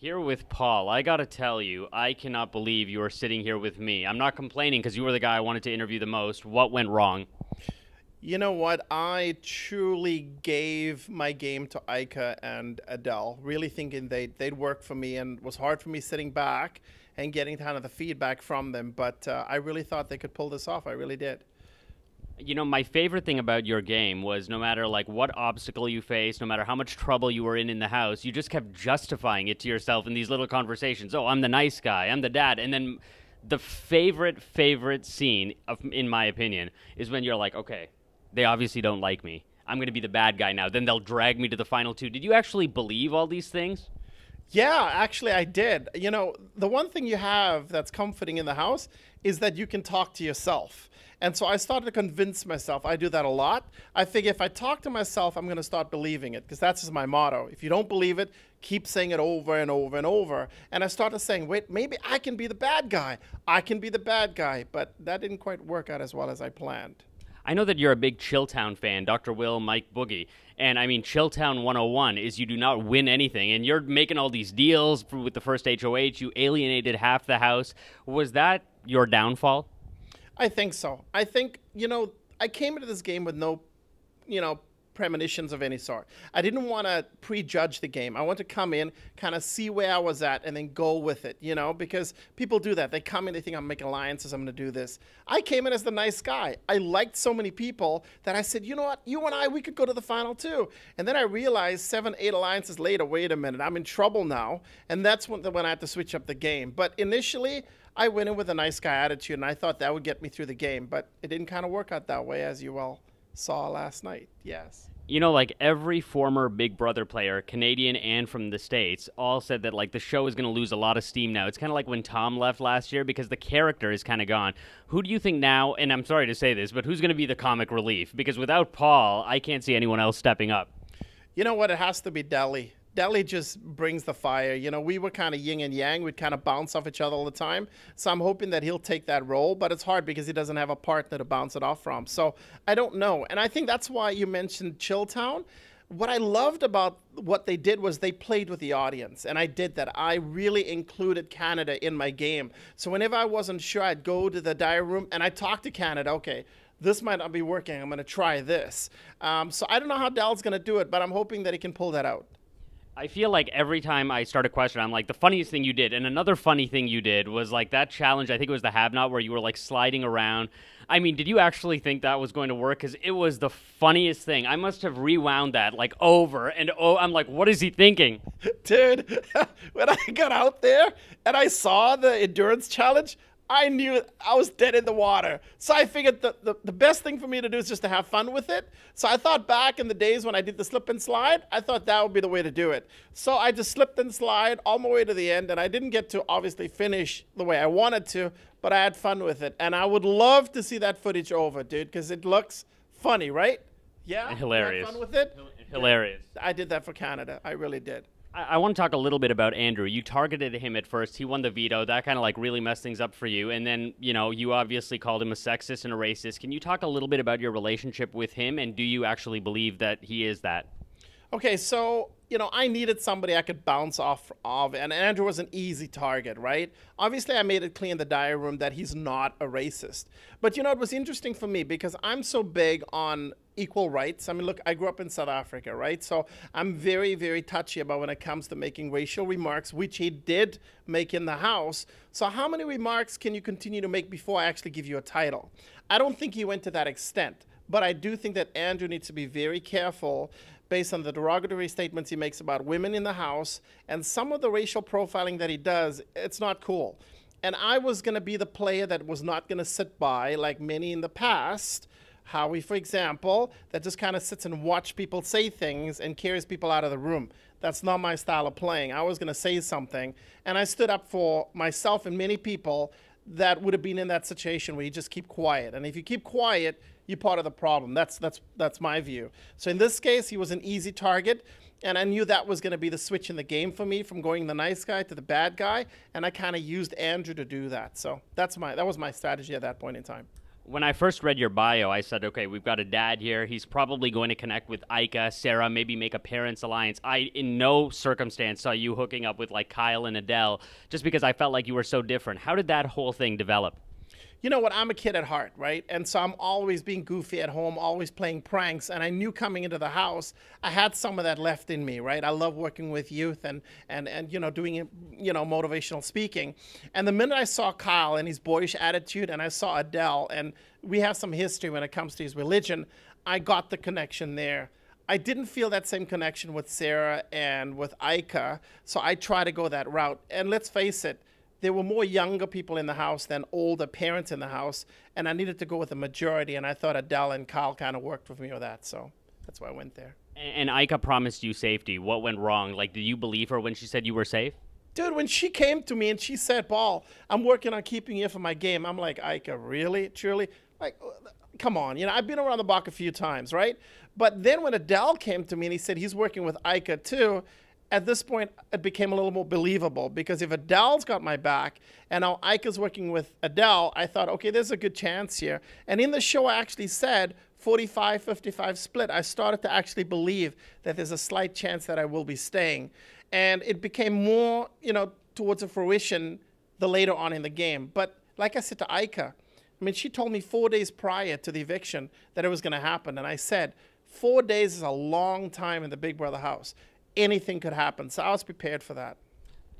Here with Paul, I gotta tell you, I cannot believe you are sitting here with me. I'm not complaining because you were the guy I wanted to interview the most. What went wrong? You know what? I truly gave my game to Ica and Adele, really thinking they'd, they'd work for me, and it was hard for me sitting back and getting kind of the feedback from them. But uh, I really thought they could pull this off. I really did you know my favorite thing about your game was no matter like what obstacle you faced no matter how much trouble you were in in the house you just kept justifying it to yourself in these little conversations oh i'm the nice guy i'm the dad and then the favorite favorite scene of, in my opinion is when you're like okay they obviously don't like me i'm going to be the bad guy now then they'll drag me to the final two did you actually believe all these things yeah actually i did you know the one thing you have that's comforting in the house is that you can talk to yourself. And so I started to convince myself. I do that a lot. I figure if I talk to myself, I'm going to start believing it because that's just my motto. If you don't believe it, keep saying it over and over and over. And I started saying, wait, maybe I can be the bad guy. I can be the bad guy. But that didn't quite work out as well as I planned. I know that you're a big Chilltown fan, Dr. Will, Mike Boogie. And I mean, Chilltown 101 is you do not win anything. And you're making all these deals with the first HOH. You alienated half the house. Was that your downfall? I think so. I think, you know, I came into this game with no, you know, premonitions of any sort. I didn't want to prejudge the game. I want to come in, kind of see where I was at, and then go with it, you know, because people do that. They come in, they think I'm making alliances, I'm going to do this. I came in as the nice guy. I liked so many people that I said, you know what, you and I, we could go to the final too. And then I realized seven, eight alliances later, wait a minute, I'm in trouble now. And that's when, when I had to switch up the game. But initially, I went in with a nice guy attitude, and I thought that would get me through the game, but it didn't kind of work out that way, as you all saw last night. Yes. You know, like every former Big Brother player, Canadian and from the States, all said that like the show is going to lose a lot of steam now. It's kind of like when Tom left last year because the character is kind of gone. Who do you think now, and I'm sorry to say this, but who's going to be the comic relief? Because without Paul, I can't see anyone else stepping up. You know what? It has to be Delhi. Delhi just brings the fire. You know, we were kind of yin and yang. We'd kind of bounce off each other all the time. So I'm hoping that he'll take that role, but it's hard because he doesn't have a partner to bounce it off from. So I don't know. And I think that's why you mentioned Chilltown. What I loved about what they did was they played with the audience, and I did that. I really included Canada in my game. So whenever I wasn't sure, I'd go to the diary room and I talk to Canada. Okay, this might not be working. I'm going to try this. Um, so I don't know how Dal's going to do it, but I'm hoping that he can pull that out. I feel like every time I start a question, I'm like, the funniest thing you did. And another funny thing you did was like that challenge, I think it was the have not, where you were like sliding around. I mean, did you actually think that was going to work? Because it was the funniest thing. I must have rewound that like over and oh, I'm like, what is he thinking? Dude, when I got out there and I saw the endurance challenge, I knew I was dead in the water. So I figured the, the, the, best thing for me to do is just to have fun with it. So I thought back in the days when I did the slip and slide, I thought that would be the way to do it. So I just slipped and slide all my way to the end, and I didn't get to obviously finish the way I wanted to, but I had fun with it. And I would love to see that footage over, dude, because it looks funny, right? Yeah? hilarious. hilarious. fun with it? Hilarious. I did that for Canada. I really did. I, want to talk a little bit about Andrew. You targeted him at first. He won the veto. That kind of like really messed things up for you. And then, you know, you obviously called him a sexist and a racist. Can you talk a little bit about your relationship with him and do you actually believe that he is that? Okay, so you know, I needed somebody I could bounce off of, and Andrew was an easy target, right? Obviously, I made it clear in the diary room that he's not a racist. But you know, it was interesting for me because I'm so big on equal rights. I mean, look, I grew up in South Africa, right? So I'm very, very touchy about when it comes to making racial remarks, which he did make in the House. So how many remarks can you continue to make before I actually give you a title? I don't think he went to that extent, but I do think that Andrew needs to be very careful based on the derogatory statements he makes about women in the House and some of the racial profiling that he does, it's not cool. And I was going to be the player that was not going to sit by, like many in the past, Howie, for example, that just kind of sits and watch people say things and carries people out of the room. That's not my style of playing. I was going to say something, and I stood up for myself and many people that would have been in that situation where you just keep quiet. And if you keep quiet, you're part of the problem. That's that's that's my view. So in this case, he was an easy target, and I knew that was going to be the switch in the game for me from going the nice guy to the bad guy, and I kind of used Andrew to do that. So that's my that was my strategy at that point in time when I first read your bio, I said, okay, we've got a dad here. He's probably going to connect with Ica, Sarah, maybe make a parents alliance. I, in no circumstance, saw you hooking up with like Kyle and Adele just because I felt like you were so different. How did that whole thing develop? you know what? I'm a kid at heart, right? And so I'm always being goofy at home, always playing pranks. And I knew coming into the house, I had some of that left in me, right? I love working with youth and and and you know doing you know motivational speaking. And the minute I saw Kyle and his boyish attitude, and I saw Adele, and we have some history when it comes to his religion, I got the connection there. I didn't feel that same connection with Sarah and with Ika, so I try to go that route. And let's face it, there were more younger people in the house than older parents in the house, and I needed to go with the majority, and I thought Adele and Kyle kind of worked with me with that, so that's why I went there. And, and promised you safety. What went wrong? Like, did you believe her when she said you were safe? Dude, when she came to me and she said, Paul, I'm working on keeping you for my game, I'm like, "Ika, really? Truly? Like, come on. You know, I've been around the block a few times, right? But then when Adele came to me and he said he's working with Ika too, at this point, it became a little more believable because if Adele's got my back and now Ike is working with Adele, I thought, okay, there's a good chance here. And in the show, I actually said 45 55 split. I started to actually believe that there's a slight chance that I will be staying. And it became more, you know, towards a fruition the later on in the game. But like I said to Ika, I mean, she told me four days prior to the eviction that it was going to happen. And I said, four days is a long time in the Big Brother house anything could happen. So I was prepared for that.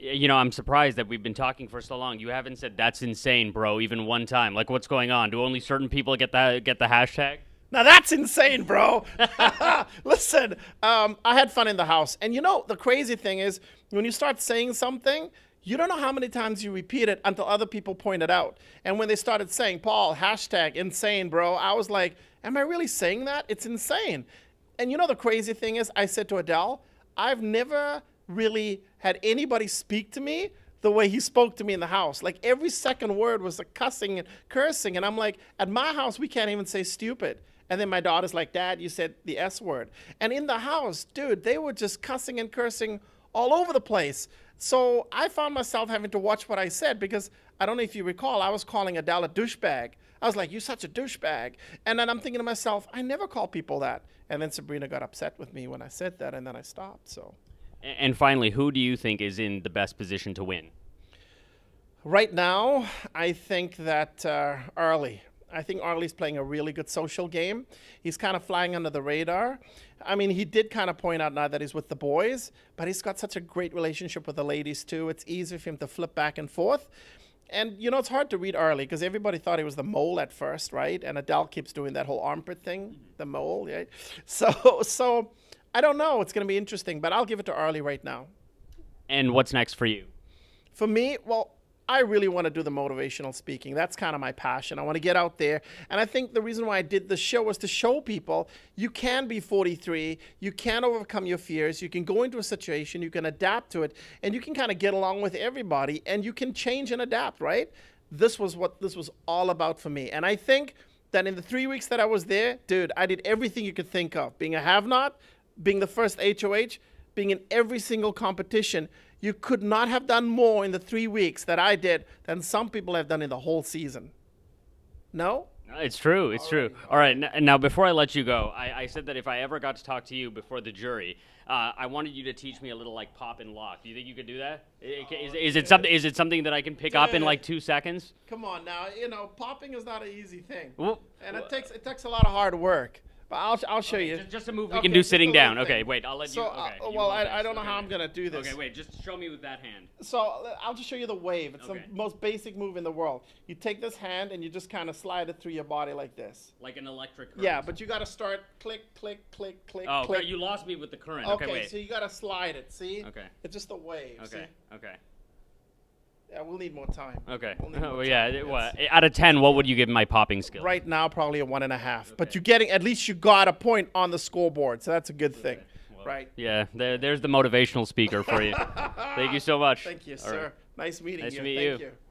You know, I'm surprised that we've been talking for so long. You haven't said that's insane, bro, even one time. Like, what's going on? Do only certain people get the get the hashtag? Now that's insane, bro. Listen, um, I had fun in the house, and you know the crazy thing is when you start saying something, you don't know how many times you repeat it until other people point it out. And when they started saying Paul hashtag insane, bro, I was like, am I really saying that? It's insane. And you know the crazy thing is, I said to Adele, I've never really had anybody speak to me the way he spoke to me in the house. Like every second word was a cussing and cursing. And I'm like, at my house, we can't even say stupid. And then my daughter's like, Dad, you said the S word. And in the house, dude, they were just cussing and cursing all over the place. So I found myself having to watch what I said because I don't know if you recall, I was calling Adele a douchebag. I was like, you're such a douchebag. And then I'm thinking to myself, I never call people that. And then Sabrina got upset with me when I said that, and then I stopped. So. And finally, who do you think is in the best position to win? Right now, I think that uh, Arlie. I think Arlie's playing a really good social game. He's kind of flying under the radar. I mean, he did kind of point out now that he's with the boys, but he's got such a great relationship with the ladies too. It's easy for him to flip back and forth. And you know it's hard to read early because everybody thought he was the mole at first, right? And Adele keeps doing that whole armpit thing, the mole, right? So, so I don't know. It's going to be interesting, but I'll give it to Arlie right now. And what's next for you? For me, well, I really want to do the motivational speaking. That's kind of my passion. I want to get out there. And I think the reason why I did the show was to show people you can be 43, you can overcome your fears, you can go into a situation, you can adapt to it, and you can kind of get along with everybody and you can change and adapt, right? This was what this was all about for me. And I think that in the three weeks that I was there, dude, I did everything you could think of being a have not, being the first HOH, being in every single competition you could not have done more in the three weeks that I did than some people have done in the whole season. No? It's true. It's true. All right. Now, before I let you go, I, I, said that if I ever got to talk to you before the jury, uh, I wanted you to teach me a little like pop and lock. Do you think you could do that? Is, oh, is, is it something? Is it something that I can pick dude. up in like two seconds? Come on, now. You know, popping is not an easy thing, well, and it takes it takes a lot of hard work. But I'll, I'll show okay, you. Just, just, a move we okay, can do sitting down. Thing. Okay, wait, I'll let so, you. Okay, uh, well, you I, I, don't know how I'm going to do this. Okay, wait, just show me with that hand. So uh, I'll just show you the wave. It's the most basic move in the world. You take this hand and you just kind of slide it through your body like this. Like an electric current. Yeah, but you got to start click, click, click, click, oh, click. you lost me with the current. Okay, wait. so you got to slide it, see? Okay. It's just a wave. Okay, see? okay. Yeah, we'll need more time. Okay. We'll more well, yeah. What, out of ten, what would you give my popping skill? Right now, probably a one and a half. Okay. But you're getting at least you got a point on the scoreboard, so that's a good thing. Well, right. Yeah. There, there's the motivational speaker for you. Thank you so much. Thank you, All sir. Right. Nice meeting nice you. Nice to meet Thank you. you.